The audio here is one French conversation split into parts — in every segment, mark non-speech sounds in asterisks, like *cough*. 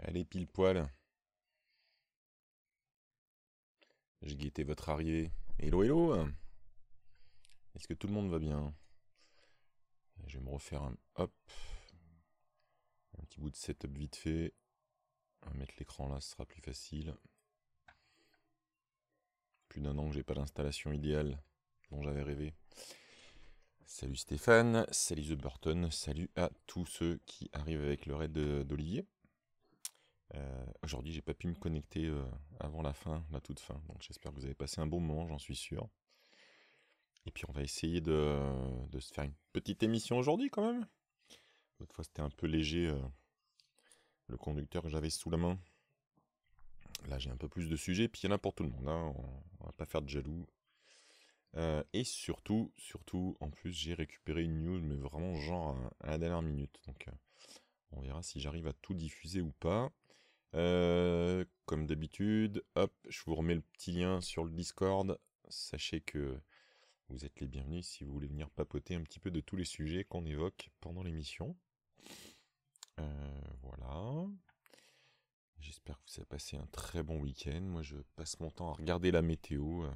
Allez, pile poil. j'ai guettais votre arrière, Hello, hello Est-ce que tout le monde va bien Je vais me refaire un... Hop Un petit bout de setup vite fait. On va mettre l'écran là, ce sera plus facile. Plus d'un an que j'ai pas l'installation idéale dont j'avais rêvé. Salut Stéphane, salut The Burton, salut à tous ceux qui arrivent avec le raid d'Olivier. Euh, aujourd'hui, j'ai pas pu me connecter euh, avant la fin, la toute fin. Donc j'espère que vous avez passé un bon moment, j'en suis sûr. Et puis on va essayer de, se faire une petite émission aujourd'hui quand même. L'autre fois c'était un peu léger euh, le conducteur que j'avais sous la main. Là j'ai un peu plus de sujets, puis il y en a pour tout le monde. Hein. On, va pas faire de jaloux. et surtout, surtout, en plus j'ai récupéré une news, mais vraiment genre à la dernière minute. Donc on verra si j'arrive à tout diffuser ou pas. Euh, comme d'habitude, hop, je vous remets le petit lien sur le Discord. Sachez que vous êtes les bienvenus si vous voulez venir papoter un petit peu de tous les sujets qu'on évoque pendant l'émission. Euh, voilà. J'espère que vous avez passé un très bon week-end. Moi, je passe mon temps à regarder la météo. Euh,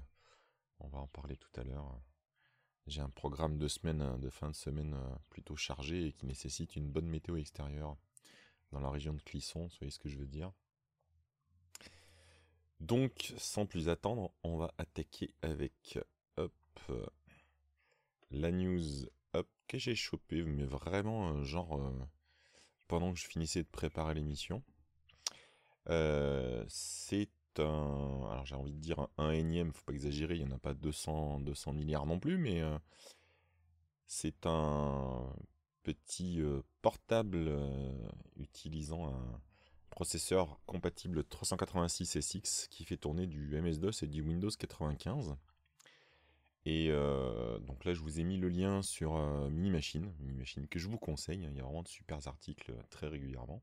on va en parler tout à l'heure. J'ai un programme de semaine, hein, de fin de semaine plutôt chargé et qui nécessite une bonne météo extérieure dans la région de Clisson, vous voyez ce que je veux dire. Donc, sans plus attendre, on va attaquer avec hop, la news que j'ai chopé, mais vraiment euh, genre euh, pendant que je finissais de préparer l'émission. Euh, c'est un, alors j'ai envie de dire un, énième, faut pas exagérer, il n'y en a pas 200, 200 milliards non plus, mais c'est un petit euh, portable euh, utilisant un processeur compatible 386SX qui fait tourner du MS-DOS et du Windows 95. Et euh, donc là, je vous ai mis le lien sur Mini Machine, Mini Machine que je vous conseille. Hein, il y a vraiment de super articles très régulièrement.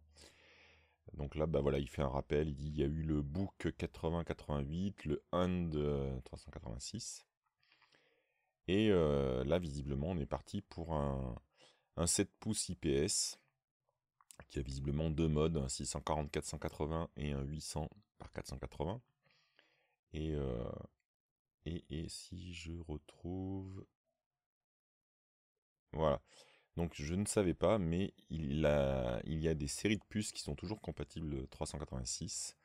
Donc là, bah voilà, il fait un rappel. Il dit il y a eu le Book 8088, le Hand 386. Et là, visiblement, on est parti pour un, un 7 pouces IPS qui a visiblement deux modes, un 640-480 et un 800 par 480. Et, euh, et, et, si je retrouve... Voilà. Donc je ne savais pas, mais il, a, il y a des séries de puces qui sont toujours compatibles 386.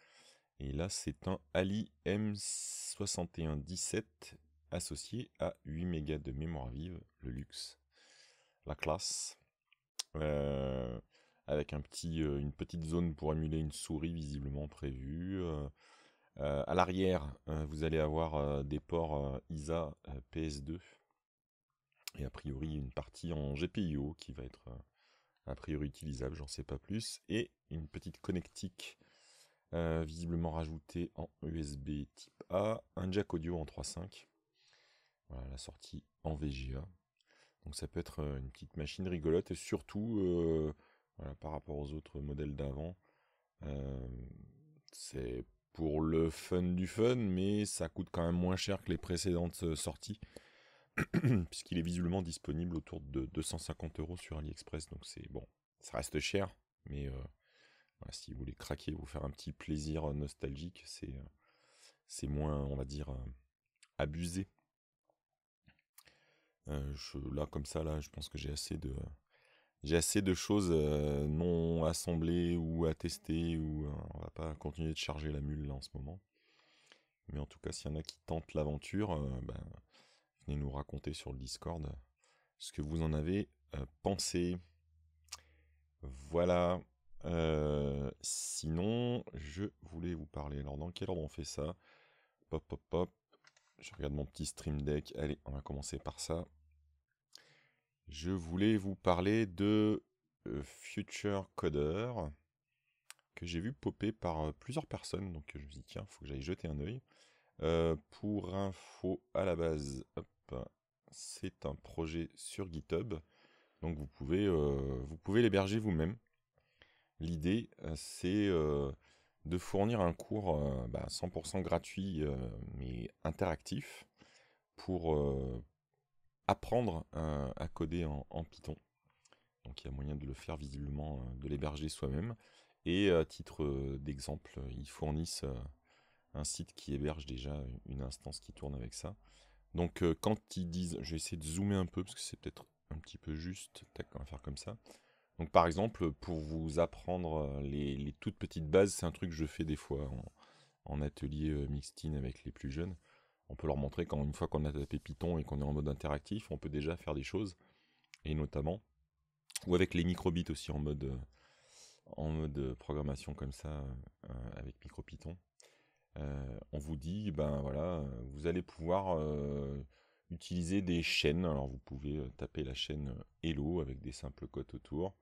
Et là, c'est un Ali M6117 associé à 8 mégas de mémoire vive, le luxe la classe. Euh, avec un petit, euh, une petite zone pour émuler une souris visiblement prévue. Euh, à l'arrière, vous allez avoir des ports ISA PS2 et a priori une partie en GPIO qui va être a priori utilisable, j'en sais pas plus, et une petite connectique visiblement rajoutée en USB type A, un jack audio en 3.5. Voilà la sortie en VGA. Donc ça peut être euh, une petite machine rigolote et surtout euh, par rapport aux autres modèles d'avant, euh, c'est pour le fun du fun, mais ça coûte quand même moins cher que les précédentes sorties, *clears throat* puisqu'il est visiblement disponible autour de 250 euros sur AliExpress. Donc c'est bon, ça reste cher, mais si vous voulez craquer, vous faire un petit plaisir nostalgique, c'est moins, on va dire, abusé euh, là, comme ça, là, je pense que j'ai assez de, j'ai assez de choses euh, non assemblées ou à tester. Ou euh, on va pas continuer de charger la mule là en ce moment. Mais en tout cas, s'il y en a qui tentent l'aventure, ben, venez nous raconter sur le Discord ce que vous en avez pensé. Voilà. sinon, je voulais vous parler. Alors, dans quel ordre on fait ça Pop, pop, pop je regarde mon petit stream deck. Allez, on va commencer par ça je voulais vous parler de euh, Future Coder que j'ai vu popper par euh, plusieurs personnes, donc je me suis dit tiens, faut que j'aille jeter un œil. Euh, pour info, à la base, c'est un projet sur GitHub, donc vous pouvez, vous pouvez l'héberger vous-même. L'idée, c'est de fournir un cours 100% bah, gratuit mais interactif pour, apprendre à coder en, Python. Donc il y a moyen de le faire visiblement, euh, de l'héberger soi-même. Et à titre euh, d'exemple, ils fournissent euh, un site qui héberge déjà une instance qui tourne avec ça. Donc quand ils disent, je vais essayer de zoomer un peu parce que c'est peut-être un petit peu juste, on va faire comme ça. Donc par exemple, pour vous apprendre les, toutes petites bases, c'est un truc que je fais des fois en, en atelier in avec les plus jeunes on peut leur montrer quand une fois qu'on a tapé Python et qu'on est en mode interactif, on peut déjà faire des choses, et notamment, ou avec les microbits aussi en mode, euh, en mode euh, programmation comme ça, euh, avec micro python on vous dit, ben voilà, vous allez pouvoir utiliser des chaînes. Alors vous pouvez taper la chaîne Hello avec des simples cotes autour.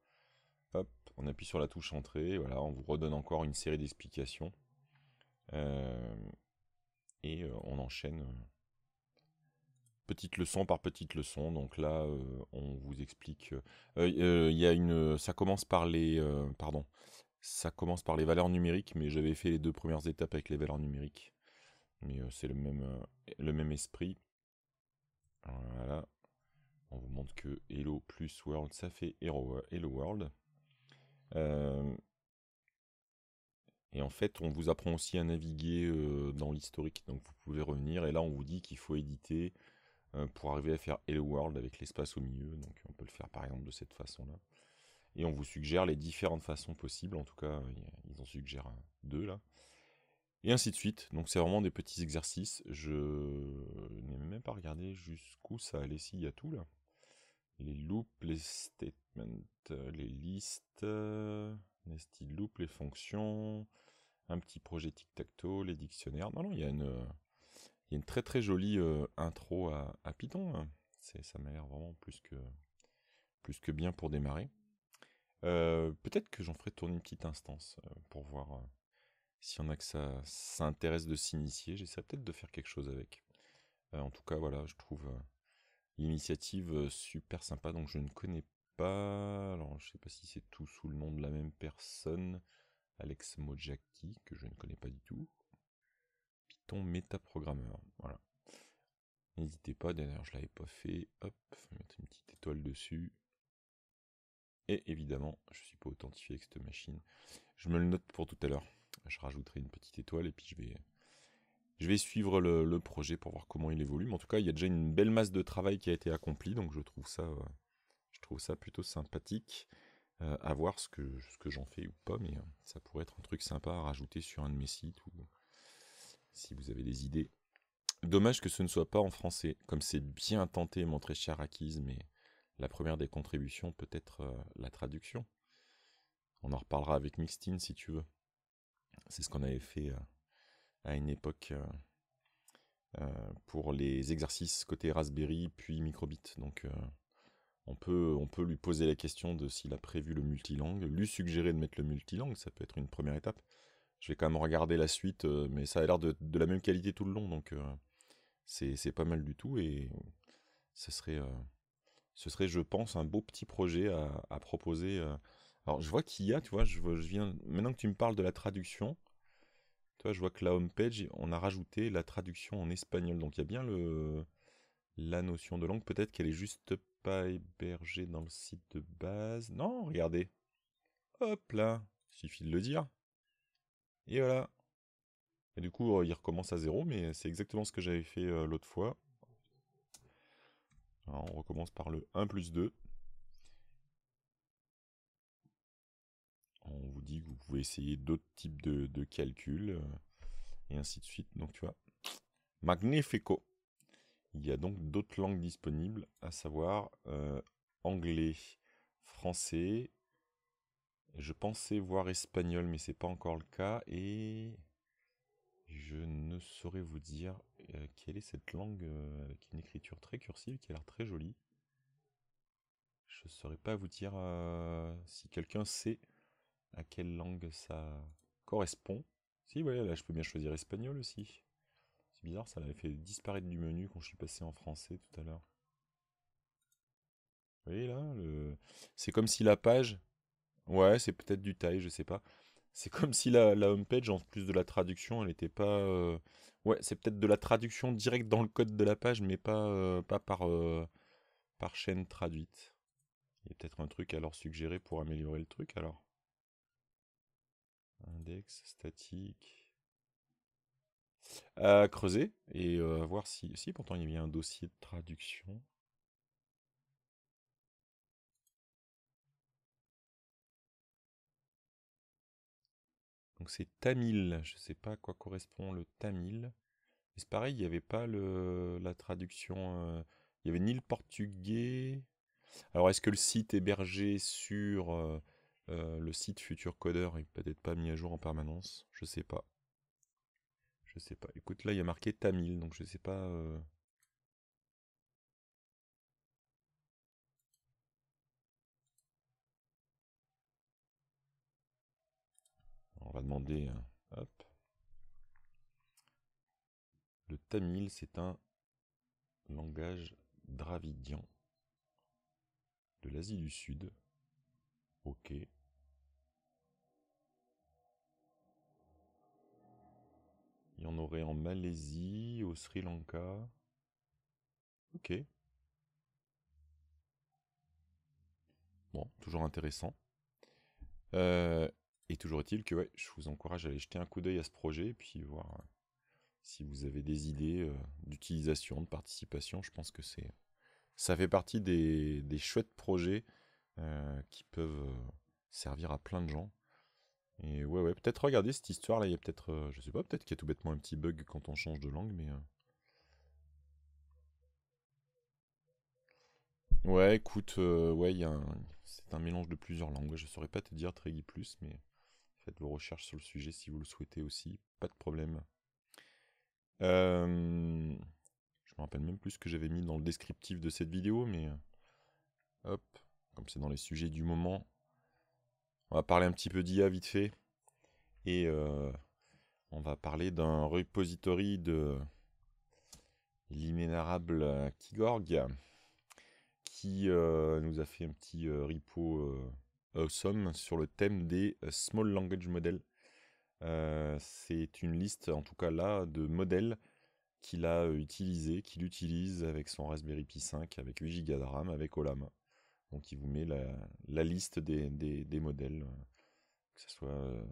on appuie sur la touche Entrée, voilà, on vous redonne encore une série d'explications et euh, on enchaîne euh, petite leçon par petite leçon. Donc là, euh, on vous explique. Il y a une, ça commence par les, pardon, ça commence par les valeurs numériques, mais j'avais fait les deux premières étapes avec les valeurs numériques. Mais c'est le même, le même esprit. Voilà. On vous montre que Hello plus World, ça fait Hello, Hello World. Et en fait, on vous apprend aussi à naviguer euh, dans l'historique. Donc vous pouvez revenir. Et là, on vous dit qu'il faut éditer euh, pour arriver à faire Hello World avec l'espace au milieu. Donc on peut le faire par exemple de cette façon-là. Et on vous suggère les différentes façons possibles. En tout cas, euh, ils en suggèrent deux là. Et ainsi de suite. Donc c'est vraiment des petits exercices. Je n'ai même pas regardé jusqu'où ça allait. S'il y a tout là. Les loops, les statements, les listes. Style loop, les fonctions, un petit projet tic-tac-toe, les dictionnaires. Non, non, il y a une, euh, une très très jolie euh, intro à, Python. Hein. ça m'a l'air vraiment plus que, plus que bien pour démarrer. Euh, peut-être que j'en ferai tourner une petite instance pour voir si s'il y en a que ça, s'intéresse de s'initier. J'essaierai peut-être de faire quelque chose avec. en tout cas, voilà, je trouve l'initiative super sympa. Donc je ne connais alors, je sais pas si c'est tout sous le nom de la même personne. Alex Mojaki, que je ne connais pas du tout. Python programmeur Voilà. N'hésitez pas, d'ailleurs je l'avais pas fait. Hop, mettre une petite étoile dessus. Et évidemment, je suis pas authentifié avec cette machine. Je me le note pour tout à l'heure. Je rajouterai une petite étoile et puis je vais, je vais suivre le, projet pour voir comment il évolue. Mais en tout cas, il y a déjà une belle masse de travail qui a été accomplie, donc je trouve ça euh, ça plutôt sympathique. Euh, à voir ce que, ce que j'en fais ou pas, mais euh, ça pourrait être un truc sympa à rajouter sur un de mes sites ou si vous avez des idées. Dommage que ce ne soit pas en français, comme c'est bien tenté, mon très cher mais la première des contributions peut être euh, la traduction. On en reparlera avec Mixtine si tu veux. C'est ce qu'on avait fait à une époque pour les exercices côté Raspberry puis Microbit. Donc on peut, on peut lui poser la question de s'il a prévu le multilangue, lui suggérer de mettre le multilangue, ça peut être une première étape. Je vais quand même regarder la suite, euh, mais ça a l'air de, la même qualité tout le long, donc euh, c'est pas mal du tout, et serait, euh, ce serait, je pense, un beau petit projet à, proposer. Alors je vois qu'il y a, tu vois, je, je, viens, maintenant que tu me parles de la traduction, tu vois, je vois que la homepage, on a rajouté la traduction en espagnol, donc il y a bien le, la notion de langue, peut-être qu'elle est juste pas hébergé dans le site de base. Non, regardez. Hop là, suffit de le dire. Et voilà. Et du coup, euh, il recommence à zéro, mais c'est exactement ce que j'avais fait euh, l'autre fois. on recommence par le 1 plus 2. On vous dit que vous pouvez essayer d'autres types de, de calculs, euh, et ainsi de suite. Donc, tu vois. Magnifico. Il y a donc d'autres langues disponibles, à savoir euh, anglais, français, je pensais voir espagnol, mais c'est pas encore le cas, et je ne saurais vous dire euh, quelle est cette langue qui euh, avec une écriture très cursive qui a l'air très jolie. Je ne saurais pas vous dire si quelqu'un sait à quelle langue ça correspond. Si, voilà, là je peux bien choisir espagnol aussi bizarre, ça l'avait fait disparaître du menu quand je suis passé en français tout à l'heure. Vous voyez là C'est comme si la page... Ouais, c'est peut-être du taille, je sais pas. C'est comme si la, la homepage, en plus de la traduction, elle n'était pas... Euh, ouais, c'est peut-être de la traduction directe dans le code de la page, mais pas, euh, pas par, euh, par chaîne traduite. Il y a peut-être un truc à leur suggérer pour améliorer le truc, alors. Index, statique... À creuser et voir si... Si, pourtant il y a un dossier de traduction. Donc c'est Tamil, je ne sais pas à quoi correspond le Tamil. C'est pareil, il n'y avait pas le, la traduction, il n'y avait ni le portugais. Alors est-ce que le site hébergé sur le site futur Coder n'est peut-être pas mis à jour en permanence Je ne sais pas. Je sais pas. Écoute, là, il y a marqué Tamil, donc je sais pas... Euh. On va demander... Euh, hop. Le tamil, c'est un langage dravidian de l'Asie du Sud. Ok, Il y en aurait en Malaisie, au Sri Lanka. Ok. Bon, toujours intéressant. Euh, et toujours est-il que je vous encourage à aller jeter un coup d'œil à ce projet et puis voir euh, si vous avez des idées euh, d'utilisation, de participation. Je pense que c'est ça fait partie des, chouettes projets qui peuvent servir à plein de gens. Et ouais, ouais, peut-être regarder cette histoire là, il y a peut-être, euh, je sais pas, peut-être qu'il y a tout bêtement un petit bug quand on change de langue, mais. Euh. Ouais, écoute, euh, ouais, C'est un mélange de plusieurs langues. Je saurais pas te dire Treggy Plus, mais faites vos recherches sur le sujet si vous le souhaitez aussi, pas de problème. Je me rappelle même plus ce que j'avais mis dans le descriptif de cette vidéo, mais. Hop, comme c'est dans les sujets du moment, on va parler un petit peu d'IA vite fait. Et euh, on va parler d'un repository de l'imménérable Kigorg qui euh, nous a fait un petit euh, repo awesome sur le thème des Small Language Models. C'est une liste, en tout cas là, de modèles qu'il a utilisé, qu'il utilise avec son Raspberry Pi 5, avec 8 Go de RAM, avec Olama. Donc il vous met la, liste des, modèles, euh, que ce soit euh,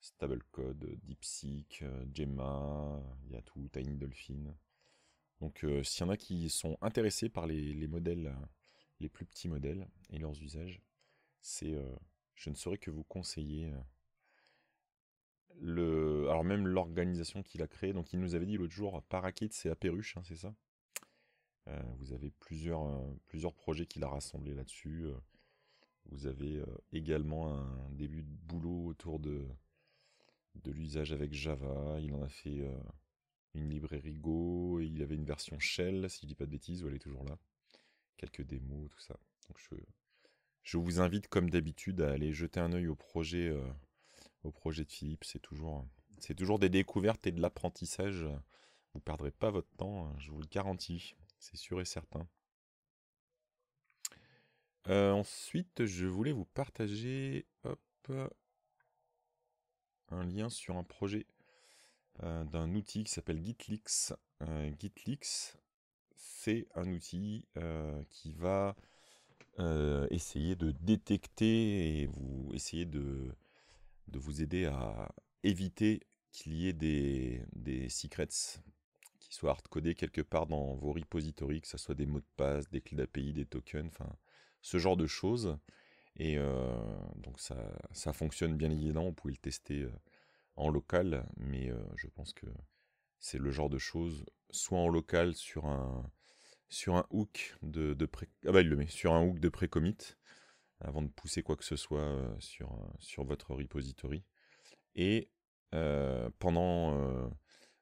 Stablecode, euh, DeepSeek, Gemma, il y a tout, Tiny Donc s'il y en a qui sont intéressés par les, modèles, les plus petits modèles et leurs usages, c'est je ne saurais que vous conseiller le alors même l'organisation qu'il a créée. Donc il nous avait dit l'autre jour Parakit c'est à perruche, hein, c'est ça euh, vous avez euh, plusieurs, projets qu'il a rassemblés là-dessus. Euh. Vous avez également un début de boulot autour de, l'usage avec Java. Il en a fait une librairie Go il avait une version Shell, si je dis pas de bêtises, où elle est toujours là. Quelques démos, tout ça. je, vous invite, comme d'habitude, à aller jeter un œil au projet, de Philippe. C'est toujours, c'est toujours des découvertes et de l'apprentissage. Vous ne perdrez pas votre temps, hein, je vous le garantis c'est sûr et certain. Euh, ensuite, je voulais vous partager un lien sur un projet euh, d'un outil qui s'appelle GitLeaks. Euh, GitLeaks, c'est un outil qui va essayer de détecter et vous essayer de, de vous aider à éviter qu'il y ait des, des secrets, soit hardcodé quelque part dans vos repositories, que ce soit des mots de passe, des clés d'API, des tokens, enfin ce genre de choses. Et euh, donc ça, ça fonctionne bien évidemment, vous pouvez le tester euh, en local, mais euh, je pense que c'est le genre de choses, soit en local sur un, sur un hook de, de pré ah bah, sur un hook de pré-commit, avant de pousser quoi que ce soit sur, sur votre repository. Et pendant,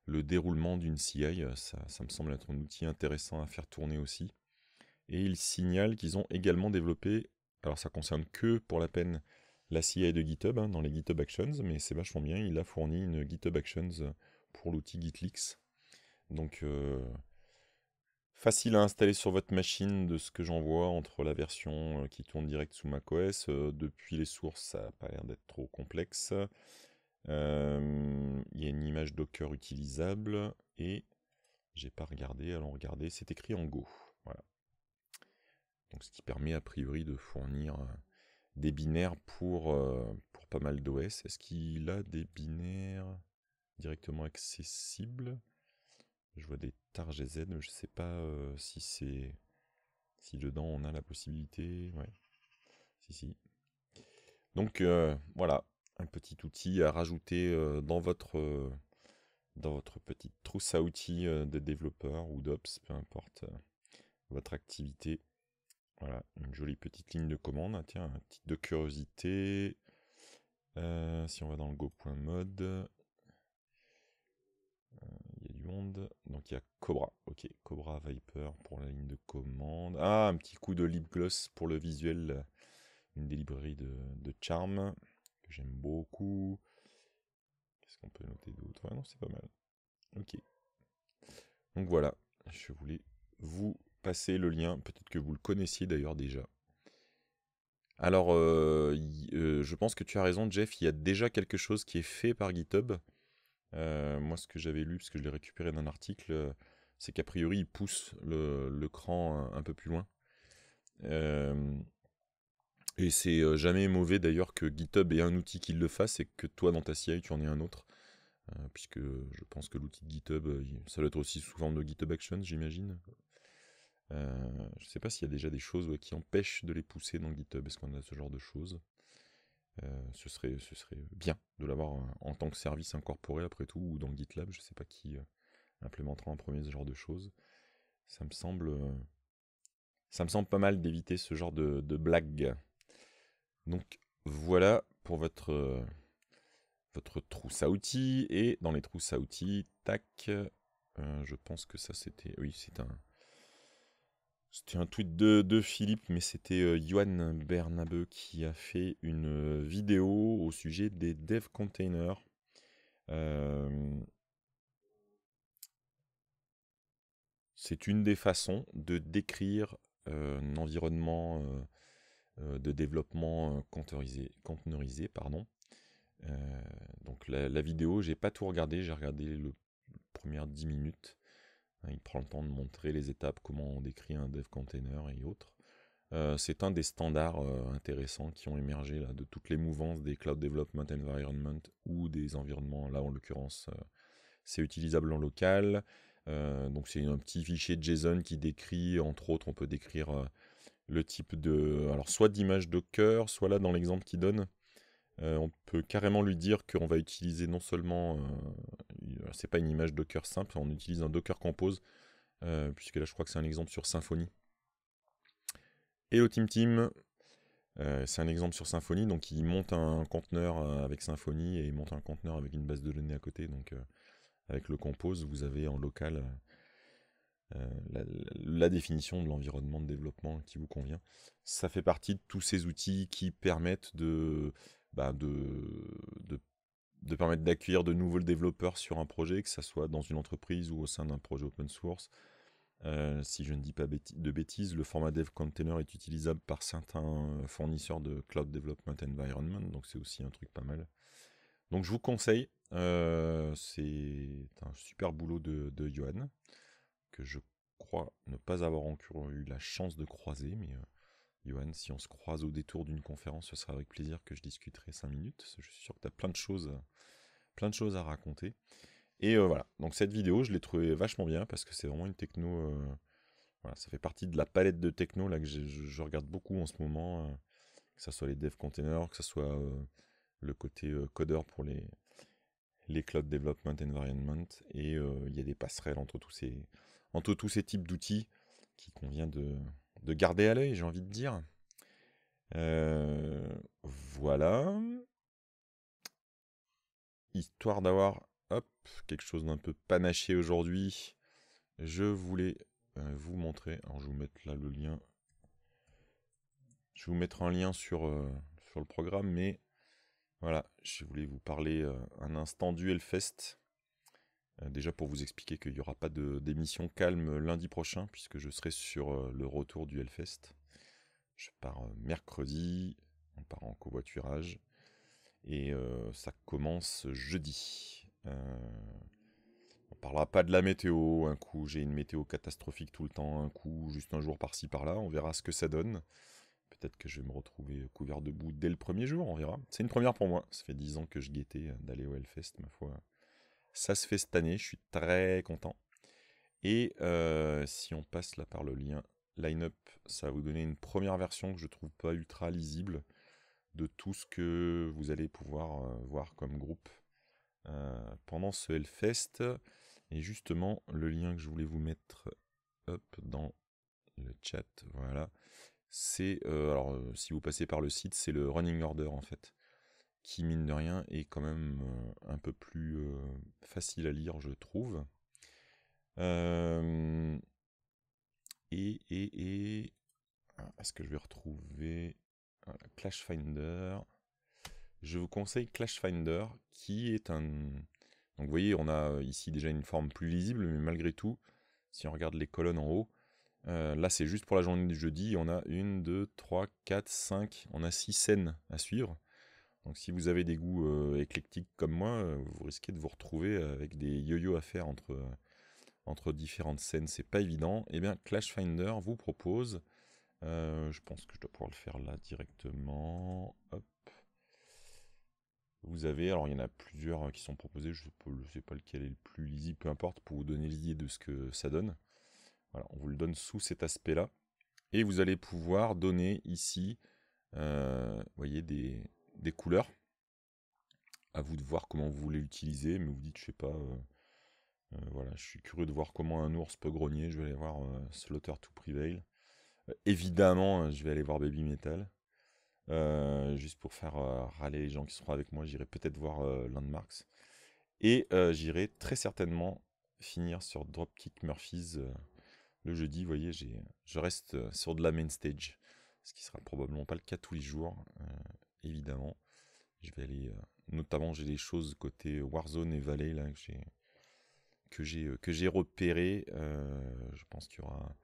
le déroulement d'une CI, euh, ça, me semble être un outil intéressant à faire tourner aussi. Et ils signale qu'ils ont également développé, alors ça concerne que pour la peine la CI de GitHub hein, dans les GitHub Actions, mais c'est vachement bien, il a fourni une GitHub Actions pour l'outil Gitlix. Donc euh, facile à installer sur votre machine de ce que j'en vois entre la version euh, qui tourne direct sous macOS, depuis les sources ça n'a pas l'air d'être trop complexe, euh, il y a une image Docker utilisable et j'ai pas regardé, allons regarder, c'est écrit en Go. Voilà. Donc ce qui permet a priori de fournir euh, des binaires pour, euh, pour pas mal d'OS. Est-ce qu'il a des binaires directement accessibles Je vois des tar Z, mais je sais pas si c'est si dedans on a la possibilité. Ouais. Si si. Donc voilà, un petit outil à rajouter euh, dans votre euh, dans votre petite trousse à outils euh, de développeurs ou d'ops, peu importe votre activité. Voilà, une jolie petite ligne de commande. Hein, tiens, un petit de curiosité. si on va dans le go.mode, il y a du monde. Donc il y a Cobra. Ok, Cobra Viper pour la ligne de commande. Ah, un petit coup de lip gloss pour le visuel. Une des librairies de, de Charm j'aime beaucoup. Qu'est-ce qu'on peut noter d'autre Ah non, c'est pas mal. Ok. Donc voilà, je voulais vous passer le lien. Peut-être que vous le connaissiez d'ailleurs déjà. Alors, euh, euh, je pense que tu as raison, Jeff. Il y a déjà quelque chose qui est fait par GitHub. Euh, moi, ce que j'avais lu, parce que je l'ai récupéré d'un article, c'est qu'a priori, il pousse le, cran un, un peu plus loin. Et c'est euh, jamais mauvais d'ailleurs que GitHub ait un outil qui le fasse et que toi dans ta CI tu en aies un autre. Euh, puisque je pense que l'outil de GitHub, euh, ça doit être aussi souvent de GitHub Action, j'imagine. je ne sais pas s'il y a déjà des choses qui empêchent de les pousser dans GitHub. Est-ce qu'on a ce genre de choses ce, serait, bien de l'avoir en tant que service incorporé après tout, ou dans GitLab, je ne sais pas qui implémentera en premier ce genre de choses. Ça me semble, ça me semble pas mal d'éviter ce genre de, de blague. Donc voilà pour votre, euh, votre trousse à outils. Et dans les trousses à outils, tac, euh, je pense que ça c'était... Oui, c'est un... C'était un tweet de, Philippe, mais c'était euh, Bernabeu qui a fait une euh, vidéo au sujet des dev containers. C'est une des façons de décrire un environnement euh, de développement euh, containerisé. pardon. Euh, donc la, la vidéo, j'ai pas tout regardé, j'ai regardé les premières 10 minutes. Hein, il prend le temps de montrer les étapes, comment on décrit un dev container et autres. c'est un des standards intéressants qui ont émergé de toutes les mouvances des Cloud Development Environment ou des environnements, là en l'occurrence, c'est utilisable en local. donc c'est un petit fichier JSON qui décrit, entre autres, on peut décrire le type de. Alors, soit d'image Docker, soit là, dans l'exemple qu'il donne, euh, on peut carrément lui dire qu'on va utiliser non seulement. Euh, c'est pas une image Docker simple, on utilise un Docker Compose, euh, puisque là, je crois que c'est un exemple sur Symfony. au Team Team c'est un exemple sur Symfony, donc il monte un conteneur avec Symfony et il monte un conteneur avec une base de données à côté. Donc avec le compose, vous avez en local euh, la, définition de l'environnement de développement qui vous convient. Ça fait partie de tous ces outils qui permettent de, bah, permettre d'accueillir de nouveaux développeurs sur un projet, que ce soit dans une entreprise ou au sein d'un projet open source. Euh, si je ne dis pas de bêtises, le format dev container est utilisable par certains fournisseurs de cloud development environment, donc c'est aussi un truc pas mal. Donc je vous conseille, euh, c'est un super boulot de, de Johan que je crois ne pas avoir encore eu la chance de croiser, mais euh, Johan, si on se croise au détour d'une conférence, ce sera avec plaisir que je discuterai cinq minutes. Je suis sûr que tu as plein de choses, plein de choses à raconter. Et euh, voilà, donc cette vidéo, je l'ai trouvée vachement bien parce que c'est vraiment une techno. Euh, voilà, ça fait partie de la palette de techno là que je, regarde beaucoup en ce moment, que ce soit les dev containers, que ce soit le côté codeur pour les, les Cloud Development Environment, et il y a des passerelles entre tous ces, entre tous ces types d'outils qu'il convient de, garder à l'œil, j'ai envie de dire. Euh, voilà. Histoire d'avoir hop, quelque chose d'un peu panaché aujourd'hui, je voulais euh, vous montrer. Alors, je vais vous mettre là le lien. Je vais vous mettre un lien sur, euh, sur le programme, mais voilà, je voulais vous parler un instant du Hellfest. Euh, déjà pour vous expliquer qu'il n'y aura pas d'émission calme lundi prochain, puisque je serai sur euh, le retour du Hellfest. Je pars euh, mercredi, on part en covoiturage, et ça commence jeudi. On on parlera pas de la météo, un coup j'ai une météo catastrophique tout le temps, un coup juste un jour par-ci par-là, on verra ce que ça donne. Peut-être que je vais me retrouver couvert de boue dès le premier jour, on verra. C'est une première pour moi, ça fait dix ans que je guettais d'aller au Hellfest, ma foi ça se fait cette année, je suis très content. Et euh, si on passe là par le lien line-up, ça va vous donner une première version que je trouve pas ultra lisible de tout ce que vous allez pouvoir euh, voir comme groupe euh, pendant ce Hellfest. Et justement, le lien que je voulais vous mettre up dans le chat, voilà, c'est, alors si vous passez par le site, c'est le running order en fait qui mine de rien est quand même euh, un peu plus euh, facile à lire, je trouve. Euh, et, et, ah, est-ce que je vais retrouver Clash Finder Je vous conseille Clash Finder, qui est un. Donc vous voyez, on a ici déjà une forme plus lisible, mais malgré tout, si on regarde les colonnes en haut, là c'est juste pour la journée du jeudi, on a une, deux, trois, quatre, cinq, on a six scènes à suivre. Donc si vous avez des goûts euh, éclectiques comme moi, euh, vous risquez de vous retrouver avec des yo-yo à faire entre, euh, différentes scènes, c'est pas évident. Et eh bien Clash Finder vous propose, je pense que je dois pouvoir le faire là directement, Vous avez, alors il y en a plusieurs qui sont proposés, je ne sais pas lequel est le plus lisible, peu importe, pour vous donner l'idée de ce que ça donne. Voilà, on vous le donne sous cet aspect-là. Et vous allez pouvoir donner ici, voyez, des, des couleurs. À vous de voir comment vous voulez l'utiliser, mais vous dites, je sais pas, euh, euh, voilà, je suis curieux de voir comment un ours peut grogner. Je vais aller voir euh, Slaughter to Prevail. évidemment, je vais aller voir Baby Metal. juste pour faire râler les gens qui seront avec moi, j'irai peut-être voir Landmarks. Et j'irai très certainement finir sur Dropkick Murphys le jeudi, vous voyez, je reste sur de la main stage, ce qui sera probablement pas le cas tous les jours évidemment. Je vais aller. Euh, notamment, j'ai des choses côté Warzone et Valley là que j'ai que j'ai euh, repéré. Euh, je pense qu'il y aura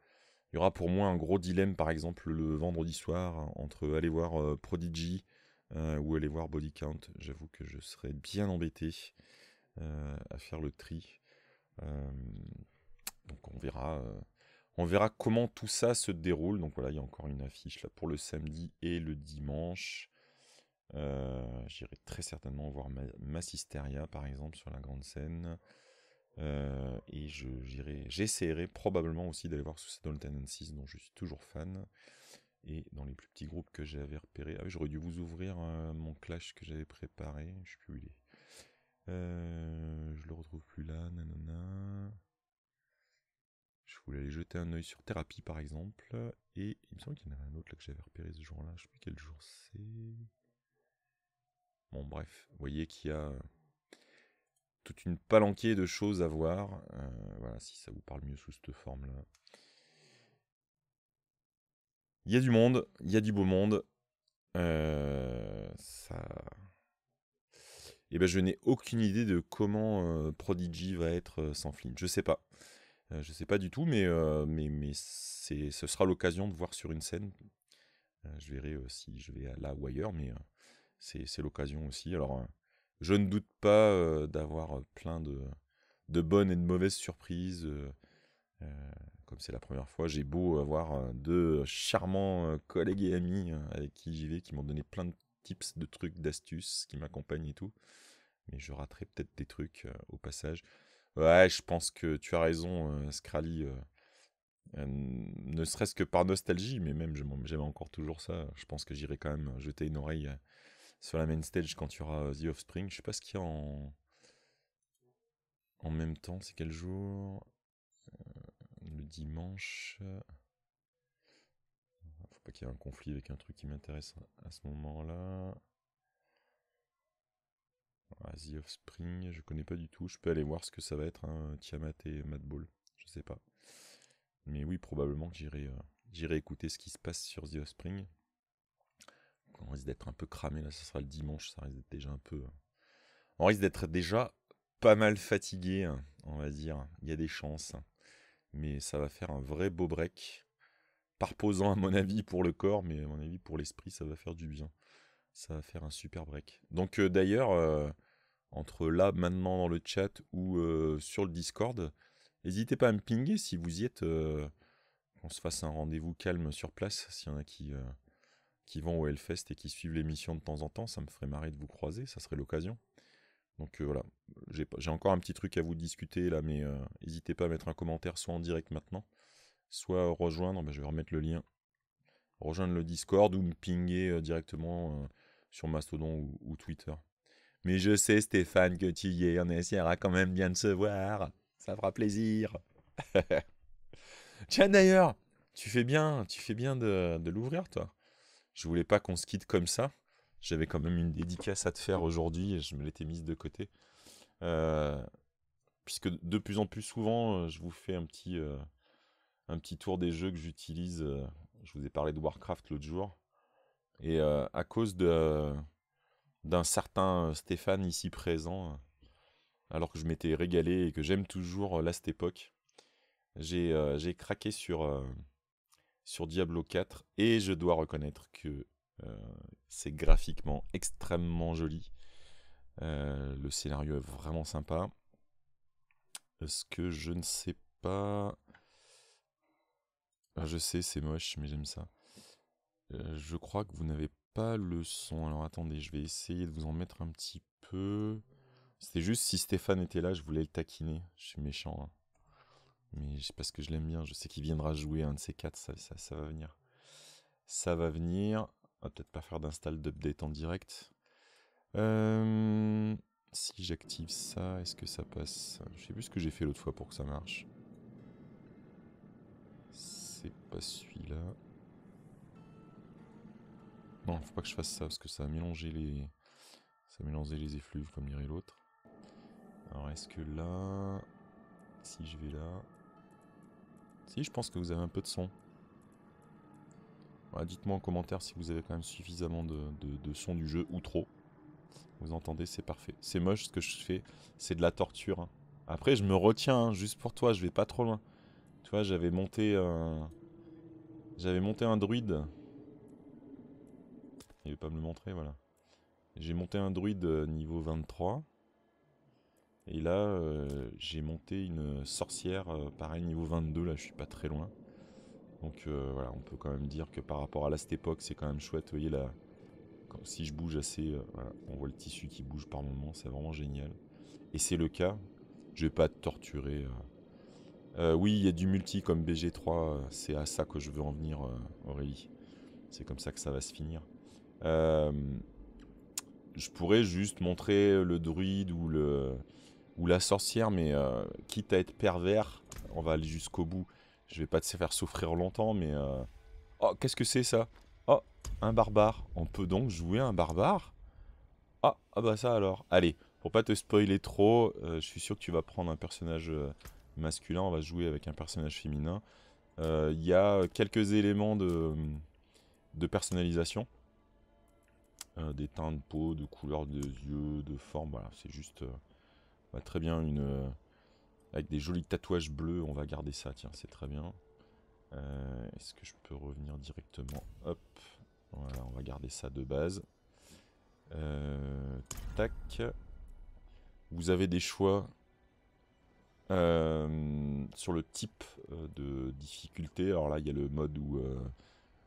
il y aura pour moi un gros dilemme, par exemple, le vendredi soir, entre aller voir Prodigy ou aller voir Body Count. J'avoue que je serais bien embêté à faire le tri. donc on verra, on verra comment tout ça se déroule. Donc voilà, il y a encore une affiche là pour le samedi et le dimanche. Euh, j'irai très certainement voir Massisteria, par exemple, sur la grande scène. Euh, et j'essaierai probablement aussi d'aller voir Suicidal Tendencies, dont je suis toujours fan. Et dans les plus petits groupes que j'avais repérés. Ah oui, j'aurais dû vous ouvrir euh, mon clash que j'avais préparé. Je sais plus où il est. Euh, je le retrouve plus là, nanana. Je voulais aller jeter un oeil sur Thérapie par exemple. Et il me semble qu'il y en avait un autre là que j'avais repéré ce jour-là. Je sais plus quel jour c'est. Bon, bref, vous voyez qu'il y a euh, toute une palanquée de choses à voir. Euh, voilà, si ça vous parle mieux sous cette forme-là. Il y a du monde, il y a du beau monde. Euh, ça. Eh ben, je n'ai aucune idée de comment Prodigy va être sans flingue. Je ne sais pas. je ne sais pas du tout, mais, mais, mais ce sera l'occasion de voir sur une scène. je verrai si je vais à là ou ailleurs, mais c'est l'occasion aussi. Alors, euh, je ne doute pas euh, d'avoir euh, plein de, de, bonnes et de mauvaises surprises. comme c'est la première fois, j'ai beau avoir deux charmants collègues et amis avec qui j'y vais, qui m'ont donné plein de tips, de trucs, d'astuces, qui m'accompagnent et tout. Mais je raterai peut-être des trucs au passage. Ouais, je pense que tu as raison, Scrally. ne serait-ce que par nostalgie, mais même j'aime encore toujours ça. Je pense que j'irai quand même jeter une oreille sur la main stage quand il y aura euh, The Offspring. Je sais pas ce qu'il y a en, en même temps, c'est quel jour euh, Le dimanche. Faut pas qu'il y ait un conflit avec un truc qui m'intéresse à ce moment-là. Ah, The Offspring, je connais pas du tout. Je peux aller voir ce que ça va être, un hein, Tiamat et Madball. Je sais pas. Mais oui, probablement que j'irai euh, j'irai écouter ce qui se passe sur The Offspring on risque d'être un peu cramé là, ce sera le dimanche, ça risque d'être déjà un peu. Euh, on risque d'être déjà pas mal fatigué, hein, on va dire. Il y a des chances. Hein. Mais ça va faire un vrai beau break. posant à mon avis pour le corps, mais à mon avis pour l'esprit, ça va faire du bien. Ça va faire un super break. Donc euh, d'ailleurs, euh, entre là maintenant dans le chat ou sur le Discord, n'hésitez pas à me pinguer si vous y êtes. qu'on se fasse un rendez-vous calme sur place, s'il y en a qui qui vont au Hellfest et qui suivent l'émission de temps en temps, ça me ferait marrer de vous croiser, ça serait l'occasion. Donc euh, voilà, j'ai encore un petit truc à vous discuter là, mais euh, n'hésitez pas à mettre un commentaire soit en direct maintenant, soit rejoindre, ben, je vais remettre le lien, rejoindre le Discord ou me pinguer euh, directement sur Mastodon ou, Twitter. Mais je sais Stéphane que tu y es, on essaiera quand même bien de se voir, ça fera plaisir. *laughs* Tiens d'ailleurs, tu fais bien, tu fais bien de l'ouvrir toi je voulais pas qu'on se quitte comme ça. J'avais quand même une dédicace à te faire aujourd'hui et je me l'étais mise de côté. Euh, puisque de plus en plus souvent, euh, je vous fais un petit, euh, un petit tour des jeux que j'utilise. Je vous ai parlé de Warcraft l'autre jour. Et à cause d'un certain Stéphane ici présent, alors que je m'étais régalé et que j'aime toujours Last cette époque, j'ai craqué sur sur Diablo 4 et je dois reconnaître que euh, c'est graphiquement extrêmement joli. Euh, le scénario est vraiment sympa. Ce que je ne sais pas... Ah, je sais, c'est moche, mais j'aime ça. Euh, je crois que vous n'avez pas le son. Alors attendez, je vais essayer de vous en mettre un petit peu. C'était juste si Stéphane était là, je voulais le taquiner. Je suis méchant. Hein mais parce que je l'aime bien, je sais qu'il viendra jouer un de ces quatre, ça, va venir. Ça va venir. On va peut-être pas faire d'install d'update en direct. Euh, si j'active ça, est-ce que ça passe Je sais plus ce que j'ai fait l'autre fois pour que ça marche. C'est pas celui-là. Non, faut pas que je fasse ça parce que ça a mélangé les, ça a mélangé les effluves comme dirait l'autre. Alors est-ce que là, si je vais là, si, je pense que vous avez un peu de son. Dites-moi en commentaire si vous avez quand même suffisamment de, son du jeu ou trop. Vous entendez, c'est parfait. C'est moche ce que je fais, c'est de la torture. Hein. Après, je me retiens, hein, juste pour toi, je vais pas trop loin. Tu vois, j'avais monté un... J'avais monté un druide. Il veut pas me le montrer, voilà. J'ai monté un druide euh, niveau 23. Et là, euh, j'ai monté une sorcière, euh, pareil, niveau 22, là, je suis pas très loin. Donc euh, voilà, on peut quand même dire que par rapport à la cette époque, c'est quand même chouette. Vous voyez, là, si je bouge assez, on voit le tissu qui bouge par moment, c'est vraiment génial. Et c'est le cas. Je vais pas te torturer. oui, il y a du multi comme BG3, c'est à ça que je veux en venir, Aurélie. C'est comme ça que ça va se finir. je pourrais juste montrer le druide ou le ou la sorcière, mais euh, quitte à être pervers, on va aller jusqu'au bout. Je vais pas te faire souffrir longtemps, mais... Euh, oh, qu'est-ce que c'est ça Oh, un barbare. On peut donc jouer un barbare ah, ah, bah ça alors. Allez, pour pas te spoiler trop, euh, je suis sûr que tu vas prendre un personnage masculin, on va jouer avec un personnage féminin. Il y a quelques éléments de, de personnalisation. des teintes de peau, de couleur de yeux, de forme, voilà, c'est juste... Bah, très bien, une euh, avec des jolis tatouages bleus, on va garder ça, tiens, c'est très bien. Euh, est-ce que je peux revenir directement Hop, voilà, on va garder ça de base. Euh, tac. Vous avez des choix sur le type de difficulté. Alors là, il y a le mode où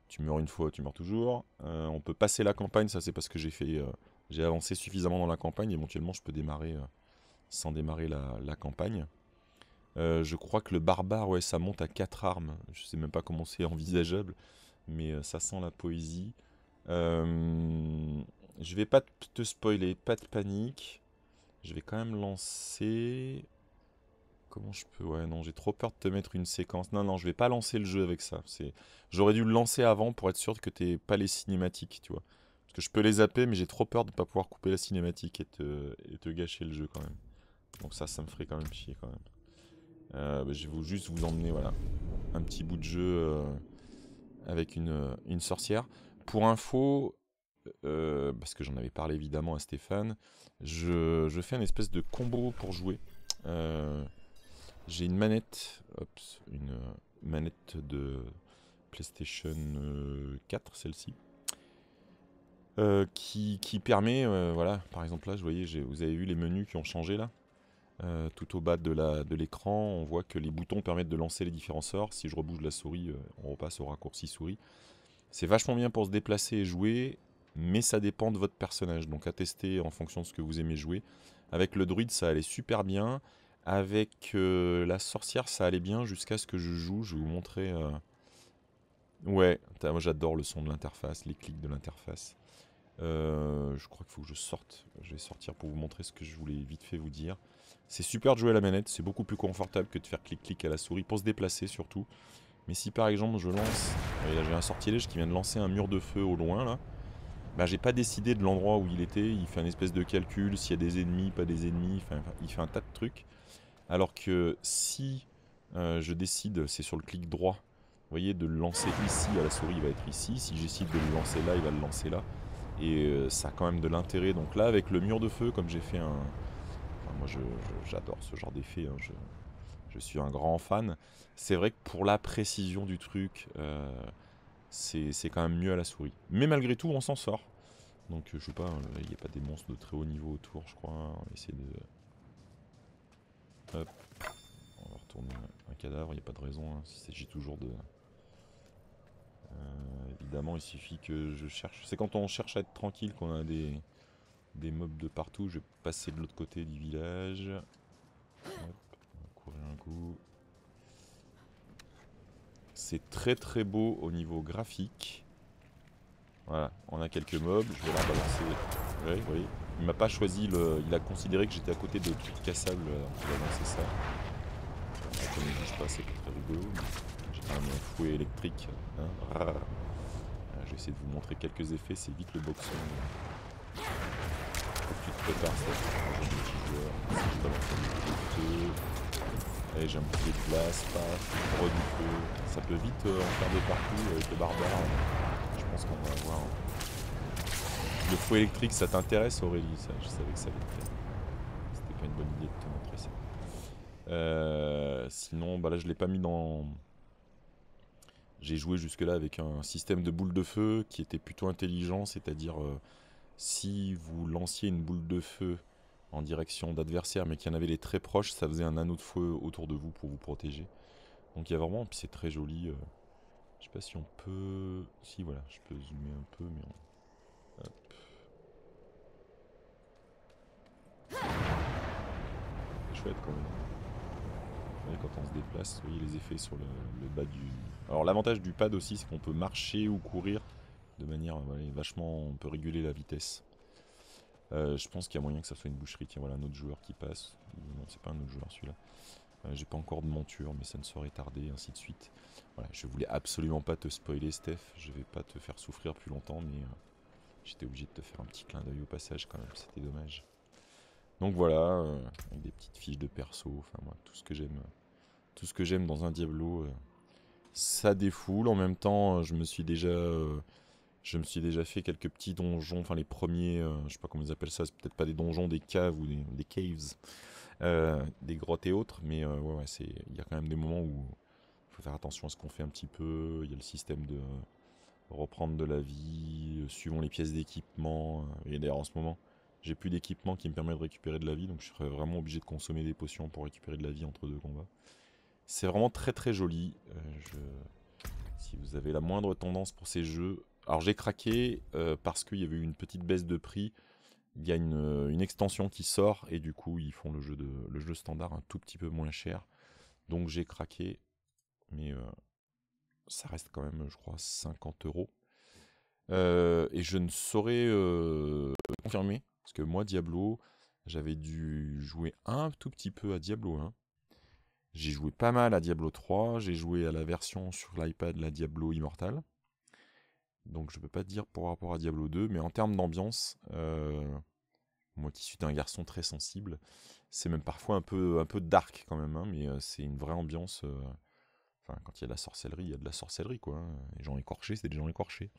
tu meurs une fois, tu meurs toujours. on peut passer la campagne, ça c'est parce que j'ai fait, j'ai avancé suffisamment dans la campagne. Éventuellement, je peux démarrer sans démarrer la, campagne. Euh, je crois que le barbare, ouais, ça monte à 4 armes. Je sais même pas comment c'est envisageable, mais euh, ça sent la poésie. Euh, je vais pas te spoiler, pas de panique. Je vais quand même lancer. Comment je peux Ouais, non, j'ai trop peur de te mettre une séquence. Non, non, je vais pas lancer le jeu avec ça. C'est, j'aurais dû le lancer avant pour être sûr que t'es pas les cinématiques, tu vois. Parce que je peux les zapper, mais j'ai trop peur de pas pouvoir couper la cinématique et te, et te gâcher le jeu quand même. Donc ça, ça me ferait quand même chier quand même. Euh, bah, je vais juste vous emmener voilà, un petit bout de jeu euh, avec euh, une, sorcière. Pour info, parce que j'en avais parlé évidemment à Stéphane, je, fais un espèce de combo pour jouer. J'ai une manette, une manette de PlayStation 4, celle-ci. qui, permet, voilà, par exemple là, vous avez vu les menus qui ont changé là. Euh, tout au bas de l'écran, on voit que les boutons permettent de lancer les différents sorts. Si je rebouge la souris, euh, on repasse au raccourci souris. C'est vachement bien pour se déplacer et jouer, mais ça dépend de votre personnage. Donc à tester en fonction de ce que vous aimez jouer. Avec le druide, ça allait super bien. Avec euh, la sorcière, ça allait bien jusqu'à ce que je joue. Je vais vous montrer... Ouais, moi j'adore le son de l'interface, les clics de l'interface. je crois qu'il faut que je sorte. Je vais sortir pour vous montrer ce que je voulais vite fait vous dire. C'est super de jouer à la manette, c'est beaucoup plus confortable que de faire clic-clic à la souris pour se déplacer surtout. Mais si par exemple je lance... j'ai un sortilège qui vient de lancer un mur de feu au loin là. Bah j'ai pas décidé de l'endroit où il était, il fait un espèce de calcul, s'il y a des ennemis, pas des ennemis, enfin, il fait un tas de trucs. Alors que si euh, je décide, c'est sur le clic droit, vous voyez, de le lancer ici à la souris, il va être ici. Si j'essaye de le lancer là, il va le lancer là. Et euh, ça a quand même de l'intérêt. Donc là avec le mur de feu, comme j'ai fait un moi j'adore ce genre d'effet, hein, je, suis un grand fan. C'est vrai que pour la précision du truc, euh, c'est quand même mieux à la souris. Mais malgré tout, on s'en sort. Donc euh, je ne sais pas, hein, il n'y a pas des monstres de très haut niveau autour, je crois. Hein. On va essayer de... Hop. On va retourner un cadavre, il n'y a pas de raison, il s'agit toujours de... Euh, évidemment, il suffit que je cherche. C'est quand on cherche à être tranquille qu'on a des, des mobs de partout. Je vais passer de l'autre côté du village. un coup. C'est très très beau au niveau graphique. Voilà, on a quelques mobs. Je vais leur balancer. Il m'a pas choisi Il a considéré que j'étais à côté de trucs cassable Donc il ça. je il bouge pas, c'est très rigolo. J'ai un fouet électrique. Hein. Je vais essayer de vous montrer quelques effets. C'est vite le boxon tu te prépares ça. Allez, j'ai un petit peu de place, paf, du feu. Ça peut vite euh, en faire des partout avec euh, le barbare. Je pense qu'on va avoir. Le fou électrique, ça t'intéresse Aurélie, ça, je savais que ça allait te C'était pas une bonne idée de te montrer ça. Euh, sinon, bah là je l'ai pas mis dans. J'ai joué jusque-là avec un système de boule de feu qui était plutôt intelligent, c'est-à-dire euh, si vous lanciez une boule de feu en direction d'adversaires, mais qu'il y en avait les très proches, ça faisait un anneau de feu autour de vous pour vous protéger. Donc il y a vraiment, puis c'est très joli. Euh, je sais pas si on peut, si voilà, je peux zoomer un peu, mais on... chouette quand même. Vous quand on se déplace, vous voyez les effets sur le, le bas du... Alors l'avantage du pad aussi, c'est qu'on peut marcher ou courir de manière euh, vachement on peut réguler la vitesse euh, je pense qu'il y a moyen que ça soit une boucherie tiens voilà un autre joueur qui passe non c'est pas un autre joueur celui-là euh, j'ai pas encore de monture mais ça ne saurait tarder ainsi de suite voilà je voulais absolument pas te spoiler Steph je vais pas te faire souffrir plus longtemps mais j'étais obligé de te faire un petit clin d'œil au passage quand même c'était dommage donc voilà avec des petites fiches de perso enfin moi tout ce que j'aime tout ce que j'aime dans un Diablo ça défoule en même temps je me suis déjà je me suis déjà fait quelques petits donjons, enfin les premiers, je euh, je sais pas comment ils appellent ça, c'est peut-être pas des donjons, des caves ou des, caves, euh, des grottes et autres, mais euh, ouais, c'est, il y a quand même des moments où il faut faire attention à ce qu'on fait un petit peu. Il y a le système de reprendre de la vie, suivant les pièces d'équipement. Et d'ailleurs en ce moment, j'ai plus d'équipement qui me permet de récupérer de la vie, donc je serais vraiment obligé de consommer des potions pour récupérer de la vie entre deux combats. C'est vraiment très très joli. Si vous avez la moindre tendance pour ces jeux, alors j'ai craqué euh, parce qu'il y avait eu une petite baisse de prix. Il y a euh, une, extension qui sort et du coup ils font le jeu de le jeu standard un tout petit peu moins cher. Donc j'ai craqué, mais euh, ça reste quand même, je crois, 50 euros. et je ne saurais confirmer parce que moi Diablo, j'avais dû jouer un tout petit peu à Diablo 1. J'ai joué pas mal à Diablo 3, j'ai joué à la version sur l'iPad, la Diablo Immortal. Donc je peux pas dire pour rapport à Diablo 2, mais en termes d'ambiance, euh, moi qui suis un garçon très sensible, c'est même parfois un peu, un peu dark quand même, hein, mais euh, c'est une vraie ambiance. Euh, enfin, quand il y a de la sorcellerie, il y a de la sorcellerie, quoi. Hein. Les gens écorchés, c'est des gens écorchés.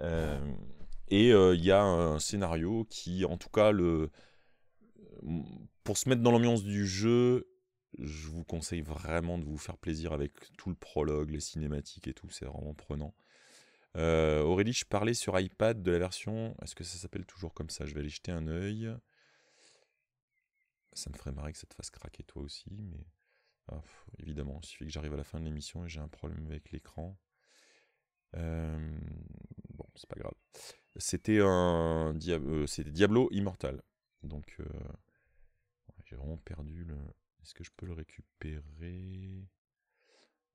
et il y a un scénario qui, en tout cas, le, pour se mettre dans l'ambiance du jeu, je vous conseille vraiment de vous faire plaisir avec tout le prologue, les cinématiques et tout, c'est vraiment prenant. Euh, Aurélie, je parlais sur iPad de la version. Est-ce que ça s'appelle toujours comme ça Je vais aller jeter un œil. Ça me ferait marrer que ça te fasse craquer toi aussi, mais. Ah, évidemment, il suffit que j'arrive à la fin de l'émission et j'ai un problème avec l'écran. Euh, bon, c'est pas grave. C'était un euh, c'était Diablo Immortal. Donc, j'ai vraiment perdu le. Est-ce que je peux le récupérer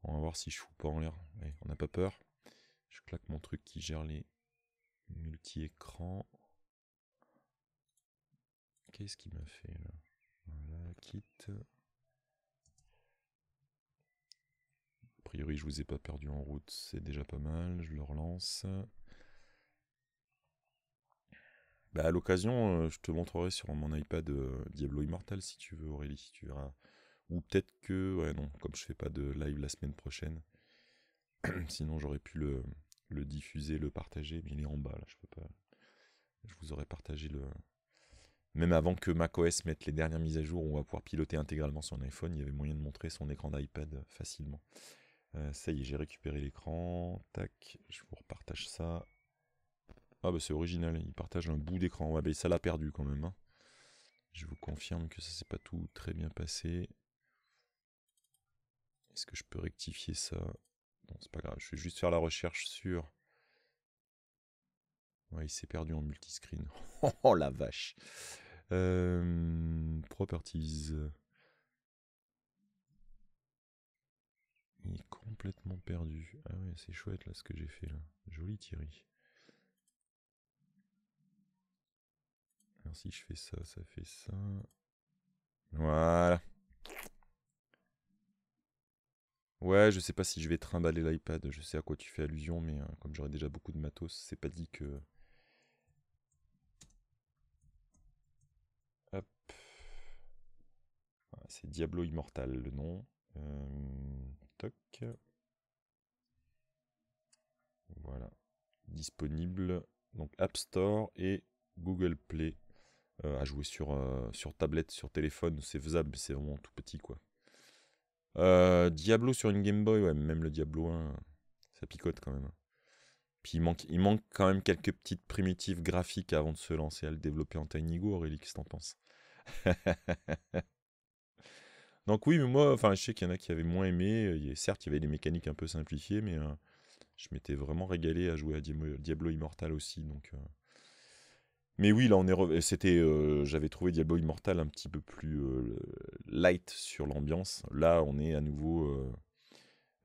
On va voir si je fous pas en l'air. Eh, on n'a pas peur. Je claque mon truc qui gère les multi-écrans. Qu'est-ce qu'il m'a fait là Voilà, quitte. A priori, je vous ai pas perdu en route, c'est déjà pas mal. Je le relance. Bah, à l'occasion, euh, je te montrerai sur mon iPad euh, Diablo Immortal si tu veux, Aurélie, si tu verras. Ou peut-être que, ouais, non, comme je fais pas de live la semaine prochaine, *clears throat* Sinon, j'aurais pu le, diffuser, le partager, mais il est en bas là, je peux pas. Je vous aurais partagé le. Même avant que macOS mette les dernières mises à jour, on va pouvoir piloter intégralement son iPhone. Il y avait moyen de montrer son écran d'iPad euh, facilement. Euh, ça y est, j'ai récupéré l'écran. Tac, je vous repartage ça. Ah bah c'est original, il partage un bout d'écran. ça l'a perdu quand même. Hein. Je vous confirme que ça s'est pas tout très bien passé. Est-ce que je peux rectifier ça c'est pas grave. Je vais juste faire la recherche sur... Ouais, il s'est perdu en multiscreen. *laughs* oh la vache. properties. Il est complètement perdu. Ah ouais, c'est chouette là ce que j'ai fait là. Joli Thierry. Alors si je fais ça, ça fait ça. Voilà. Ouais, je sais pas si je vais trimballer l'iPad, je sais à quoi tu fais allusion, mais euh, comme j'aurai déjà beaucoup de matos, c'est pas dit que. Hop. c'est Diablo Immortal le nom. Euh, toc. Voilà. Disponible. Donc App Store et Google Play. Euh, à jouer sur, sur tablette, sur téléphone, c'est faisable, c'est vraiment tout petit quoi. Euh, Diablo sur une Game Boy, ouais, même le Diablo 1, ça picote quand même. Hein. Puis il manque, il manque quand même quelques petites primitives graphiques avant de se lancer à le développer en Tiny Go, Aurélie, qu'est-ce que t'en penses *laughs* Donc oui, mais moi, enfin, je sais qu'il y en a qui avaient moins aimé. Euh, certes, il y avait des mécaniques un peu simplifiées, mais euh, je m'étais vraiment régalé à jouer à Diablo, Immortal aussi, donc... Mais oui, là, on est. C'était. Euh, j'avais trouvé Diablo Immortal un petit peu plus euh, light sur l'ambiance. Là, on est à nouveau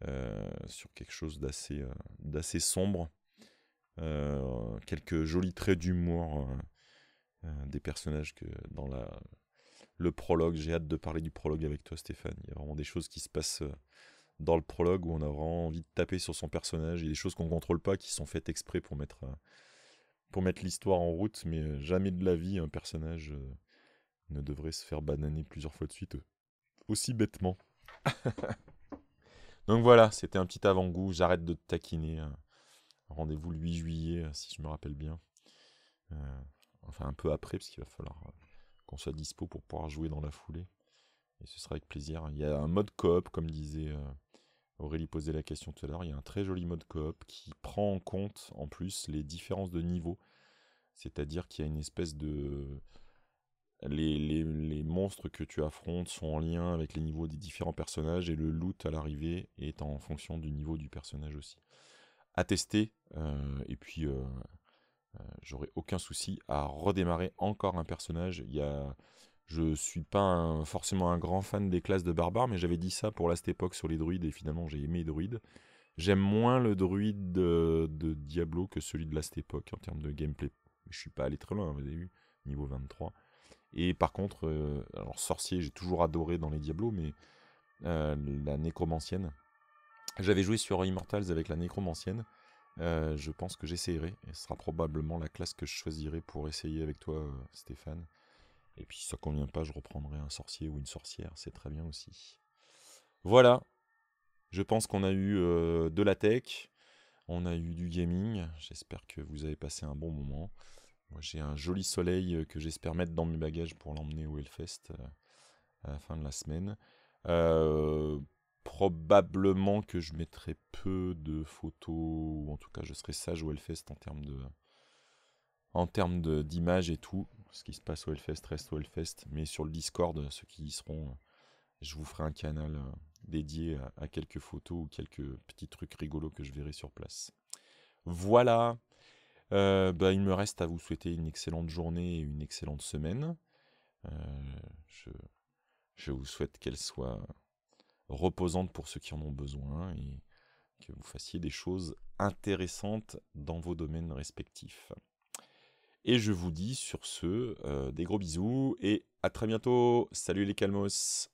euh, sur quelque chose d'assez d'assez sombre. quelques jolis traits d'humour des personnages que dans la le prologue. J'ai hâte de parler du prologue avec toi, Stéphane. Il y a vraiment des choses qui se passent dans le prologue où on a vraiment envie de taper sur son personnage. Il y a des choses qu'on ne contrôle pas qui sont faites exprès pour mettre mettre l'histoire en route, mais euh, jamais de la vie un personnage euh, ne devrait se faire bananer plusieurs fois de suite euh, aussi bêtement. *laughs* Donc voilà, c'était un petit avant-goût. J'arrête de te taquiner. Hein. Rendez-vous le 8 juillet, si je me rappelle bien. enfin, un peu après, parce qu'il va falloir qu'on soit dispo pour pouvoir jouer dans la foulée. Et ce sera avec plaisir. Il y a un mode coop, comme disait. Aurélie posait la question tout à l'heure, il y a un très joli mode coop qui prend en compte en plus les différences de niveau. C'est-à-dire qu'il y a une espèce de... Les, les, monstres que tu affrontes sont en lien avec les niveaux des différents personnages et le loot à l'arrivée est en fonction du niveau du personnage aussi. À tester, euh, et puis euh, euh, j'aurais aucun souci à redémarrer encore un personnage. Il y a je suis pas forcément un grand fan des classes de barbares, mais j'avais dit ça pour Last époque sur les druides, et finalement j'ai aimé les druides. J'aime moins le druide de, Diablo que celui de Last époque en termes de gameplay. Je suis pas allé très loin, vous avez vu, niveau 23. Et par contre, euh, alors sorcier, j'ai toujours adoré dans les Diablos, mais euh, la nécromancienne. J'avais joué sur Immortals avec la nécromancienne. Euh, je pense que j'essayerai. ce sera probablement la classe que je choisirai pour essayer avec toi, Stéphane. Et puis si ça convient pas, je reprendrai un sorcier ou une sorcière, c'est très bien aussi. Voilà, je pense qu'on a eu euh, de la tech, on a eu du gaming, j'espère que vous avez passé un bon moment. Moi j'ai un joli soleil euh, que j'espère mettre dans mes bagages pour l'emmener au Hellfest euh, à la fin de la semaine. probablement que je mettrai peu de photos, ou en tout cas je serai sage au Hellfest en termes de, en termes d'images et tout, ce qui se passe au Hellfest reste au Hellfest, mais sur le Discord, ceux qui y seront, euh, je vous ferai un canal euh, dédié à, quelques photos ou quelques petits trucs rigolos que je verrai sur place. Voilà, euh, bah, il me reste à vous souhaiter une excellente journée et une excellente semaine. je, vous souhaite qu'elle soit reposante pour ceux qui en ont besoin et que vous fassiez des choses intéressantes dans vos domaines respectifs. Et je vous dis sur ce, euh, des gros bisous et à très bientôt. Salut les calmos